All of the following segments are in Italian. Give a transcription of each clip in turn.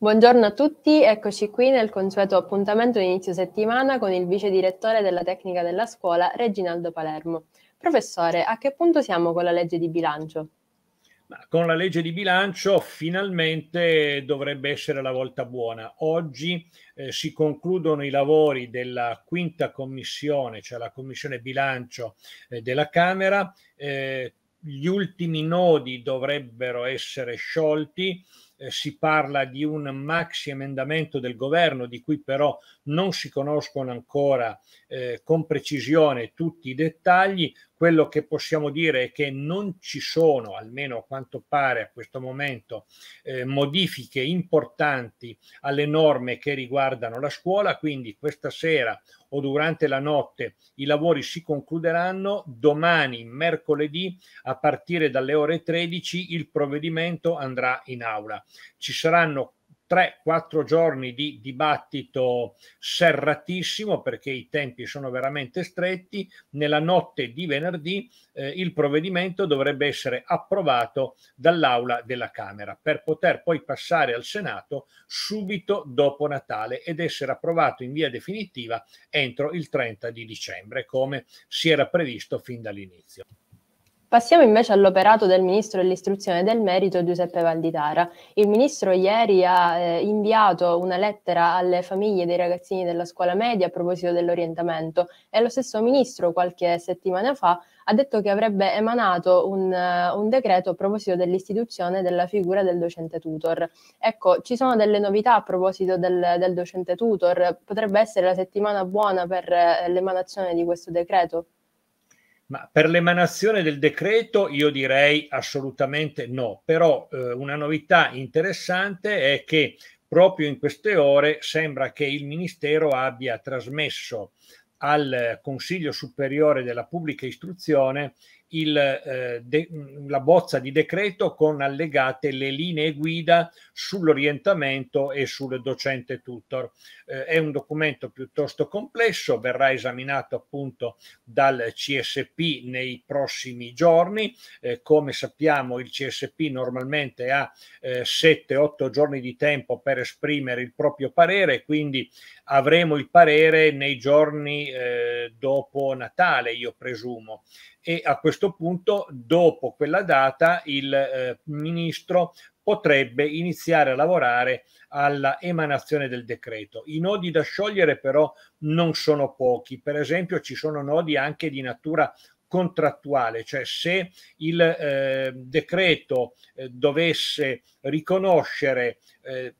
Buongiorno a tutti, eccoci qui nel consueto appuntamento di inizio settimana con il vice direttore della tecnica della scuola Reginaldo Palermo. Professore, a che punto siamo con la legge di bilancio? Con la legge di bilancio finalmente dovrebbe essere la volta buona. Oggi eh, si concludono i lavori della quinta commissione, cioè la commissione bilancio eh, della Camera. Eh, gli ultimi nodi dovrebbero essere sciolti eh, si parla di un maxi emendamento del governo di cui però non si conoscono ancora eh, con precisione tutti i dettagli, quello che possiamo dire è che non ci sono, almeno a quanto pare a questo momento, eh, modifiche importanti alle norme che riguardano la scuola, quindi questa sera o durante la notte i lavori si concluderanno, domani, mercoledì, a partire dalle ore 13, il provvedimento andrà in aula. Ci saranno 3-4 giorni di dibattito serratissimo perché i tempi sono veramente stretti. Nella notte di venerdì eh, il provvedimento dovrebbe essere approvato dall'Aula della Camera per poter poi passare al Senato subito dopo Natale ed essere approvato in via definitiva entro il 30 di dicembre, come si era previsto fin dall'inizio. Passiamo invece all'operato del Ministro dell'Istruzione del Merito Giuseppe Valditara. Il Ministro ieri ha eh, inviato una lettera alle famiglie dei ragazzini della scuola media a proposito dell'orientamento e lo stesso Ministro qualche settimana fa ha detto che avrebbe emanato un, uh, un decreto a proposito dell'istituzione della figura del docente tutor. Ecco, ci sono delle novità a proposito del, del docente tutor, potrebbe essere la settimana buona per uh, l'emanazione di questo decreto? Ma per l'emanazione del decreto io direi assolutamente no, però eh, una novità interessante è che proprio in queste ore sembra che il Ministero abbia trasmesso al Consiglio Superiore della Pubblica Istruzione il, eh, de, la bozza di decreto con allegate le linee guida sull'orientamento e sul docente tutor. Eh, è un documento piuttosto complesso, verrà esaminato appunto dal CSP nei prossimi giorni. Eh, come sappiamo il CSP normalmente ha 7-8 eh, giorni di tempo per esprimere il proprio parere, quindi avremo il parere nei giorni eh, dopo Natale, io presumo e a questo punto, dopo quella data, il eh, ministro potrebbe iniziare a lavorare alla emanazione del decreto. I nodi da sciogliere però non sono pochi, per esempio ci sono nodi anche di natura contrattuale, cioè se il eh, decreto eh, dovesse riconoscere eh,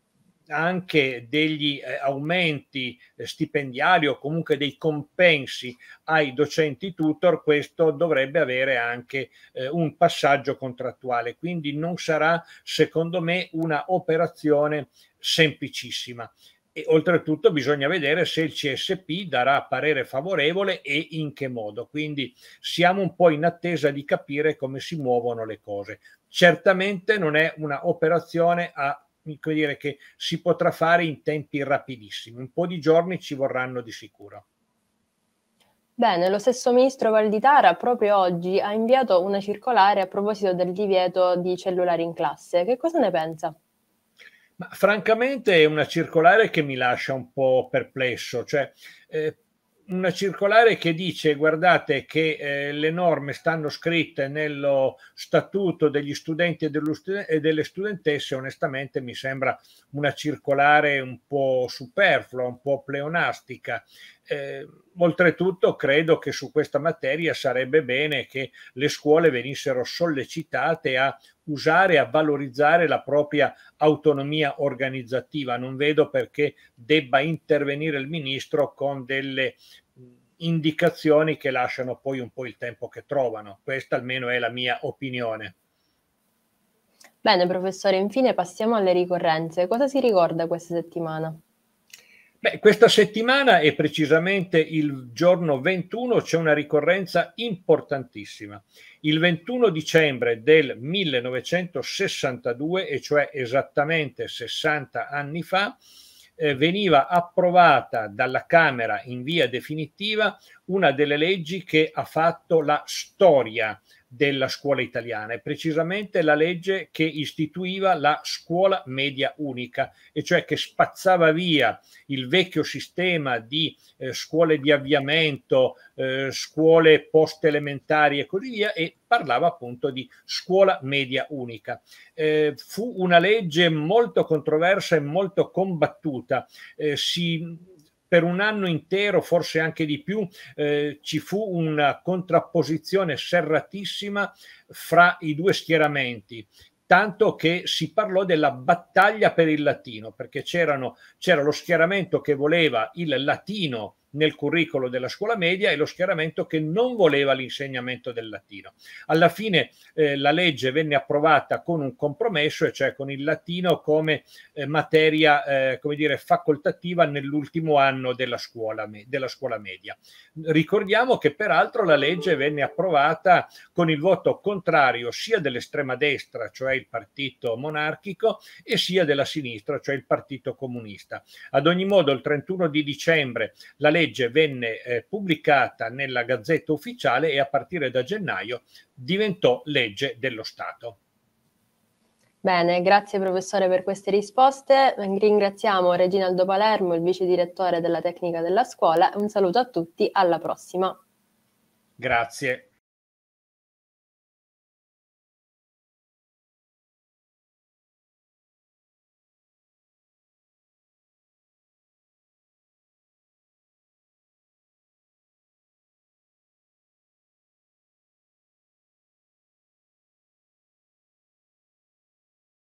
anche degli eh, aumenti eh, stipendiali o comunque dei compensi ai docenti tutor, questo dovrebbe avere anche eh, un passaggio contrattuale. Quindi non sarà, secondo me, una operazione semplicissima. E oltretutto bisogna vedere se il CSP darà parere favorevole e in che modo. Quindi siamo un po' in attesa di capire come si muovono le cose. Certamente non è una operazione a come dire, che si potrà fare in tempi rapidissimi. Un po' di giorni ci vorranno di sicuro. Bene, lo stesso ministro Valditara proprio oggi ha inviato una circolare a proposito del divieto di cellulari in classe. Che cosa ne pensa? Ma, francamente è una circolare che mi lascia un po' perplesso, cioè eh, una circolare che dice guardate che eh, le norme stanno scritte nello statuto degli studenti e, studen e, delle studentesse onestamente mi sembra una circolare un po' superflua, un po' pleonastica. Eh, oltretutto credo che su questa materia sarebbe bene che le scuole venissero sollecitate a usare e a valorizzare la propria autonomia organizzativa. Non vedo perché debba intervenire il ministro con delle indicazioni che lasciano poi un po' il tempo che trovano. Questa almeno è la mia opinione. Bene, professore, infine passiamo alle ricorrenze. Cosa si ricorda questa settimana? Beh, questa settimana e precisamente il giorno 21 c'è una ricorrenza importantissima. Il 21 dicembre del 1962, e cioè esattamente 60 anni fa, eh, veniva approvata dalla Camera in via definitiva una delle leggi che ha fatto la storia della scuola italiana e precisamente la legge che istituiva la scuola media unica e cioè che spazzava via il vecchio sistema di eh, scuole di avviamento, eh, scuole post elementari e così via e parlava appunto di scuola media unica. Eh, fu una legge molto controversa e molto combattuta. Eh, si per un anno intero, forse anche di più, eh, ci fu una contrapposizione serratissima fra i due schieramenti tanto che si parlò della battaglia per il latino, perché c'era lo schieramento che voleva il latino nel curriculum della scuola media e lo schieramento che non voleva l'insegnamento del latino. Alla fine eh, la legge venne approvata con un compromesso, e cioè con il latino come eh, materia eh, come dire, facoltativa nell'ultimo anno della scuola, della scuola media. Ricordiamo che peraltro la legge venne approvata con il voto contrario sia dell'estrema destra, cioè il partito monarchico, e sia della sinistra, cioè il partito comunista. Ad ogni modo, il 31 di dicembre la legge legge venne eh, pubblicata nella Gazzetta Ufficiale e a partire da gennaio diventò legge dello Stato. Bene, grazie professore per queste risposte. Ringraziamo Reginaldo Palermo, il vice direttore della tecnica della scuola. Un saluto a tutti, alla prossima. Grazie.